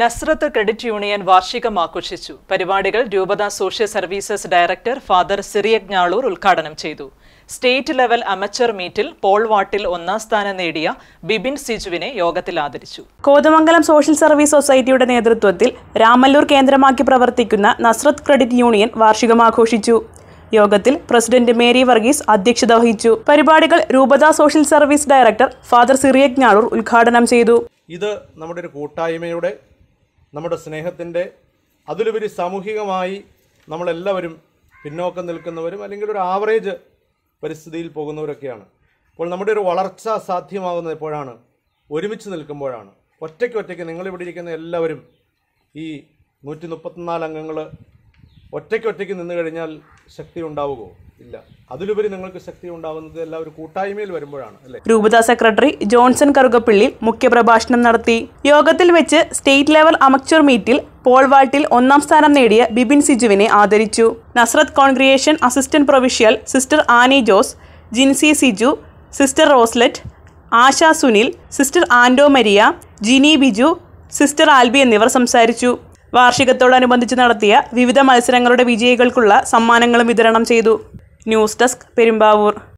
Nazareth credit union വാർഷികം ആഘോഷിച്ചു പരിപാടികൾ രൂപത സോഷ്യൽ സർവീസസ് ഡയറക്ടർ ഫാദർ സിറിയജ്ഞാളൂർ ഉദ്ഘാടനം ചെയ്തു സ്റ്റേറ്റ് ലെവൽ അമച്ചർ മീറ്റിൽ പോൾ വാട്ടിൽ ഒന്നാം സ്ഥാനം നേടിയ ബിബിൻ സിജുവിനെ യോഗത്തിൽ ആദരിച്ചു കോതമംഗലം സോഷ്യൽ സർവീസ് സൊസൈറ്റിയുടെ നേതൃത്വത്തിൽ രാമല്ലൂർ കേന്ദ്രമാക്കി പ്രവർത്തിക്കുന്ന നസ്രത്ത് ക്രെഡിറ്റ് യൂണിയൻ വാർഷികം ആഘോഷിച്ചു യോഗത്തിൽ പ്രസിഡന്റ് മേരി വർഗീസ് അധ്യക്ഷത വഹിച്ചു പരിപാടികൾ രൂപത സോഷ്യൽ സർവീസ് ഡയറക്ടർ ഫാദർ സിറിയജ്ഞാളൂർ ഉദ്ഘാടനം ചെയ്തു ഇത് നമ്മുടെ ഒരു കൂട്ടായ്മയുടെ നമ്മുടെ സ്നേഹത്തിൻ്റെ അതിലുപരി സാമൂഹികമായി നമ്മളെല്ലാവരും പിന്നോക്കം നിൽക്കുന്നവരും അല്ലെങ്കിൽ ഒരു ആവറേജ് പരിസ്ഥിതിയിൽ പോകുന്നവരൊക്കെയാണ് അപ്പോൾ നമ്മുടെ ഒരു വളർച്ച സാധ്യമാകുന്നത് എപ്പോഴാണ് ഒരുമിച്ച് നിൽക്കുമ്പോഴാണ് ഒറ്റയ്ക്ക് ഒറ്റയ്ക്ക് നിങ്ങളിവിടെ ഇരിക്കുന്ന എല്ലാവരും ഈ നൂറ്റി മുപ്പത്തിനാല് അംഗങ്ങൾ ഒറ്റയ്ക്ക് ഒറ്റയ്ക്ക് നിന്ന് കഴിഞ്ഞാൽ ശക്തി ഉണ്ടാവുകയോ ഇല്ല അതിലുപരി നിങ്ങൾക്ക് ശക്തി ഉണ്ടാവുന്നത് എല്ലാവരും കൂട്ടായ്മയിൽ വരുമ്പോഴാണ് അല്ലേ രൂപത സെക്രട്ടറി ജോൺസൺ കറുകപ്പിള്ളി മുഖ്യപ്രഭാഷണം നടത്തി യോഗത്തിൽ വെച്ച് സ്റ്റേറ്റ് ലെവൽ അമച്ചർ മീറ്റിൽ വാൾട്ടിൽ ഒന്നാം സ്ഥാനം നേടിയ ബിബിൻ സിജുവിനെ ആദരിച്ചു Nazareth congregation assistant provincial sister Annie Jose Jincy Siju sister Roslet Asha Sunil sister Ando Maria Jini Biju sister Albi എന്നിവർ സംസാരിച്ചു വാർഷികത്തോടനുബന്ധിച്ച് നടത്തിയ വിവിധ മത്സരങ്ങളുടെ വിജയികൾക്കുള്ള സമ്മാനങ്ങളും വിതരണം ചെയ്തു ന്യൂസ് ഡെസ്ക് പെരുമ്പാവൂർ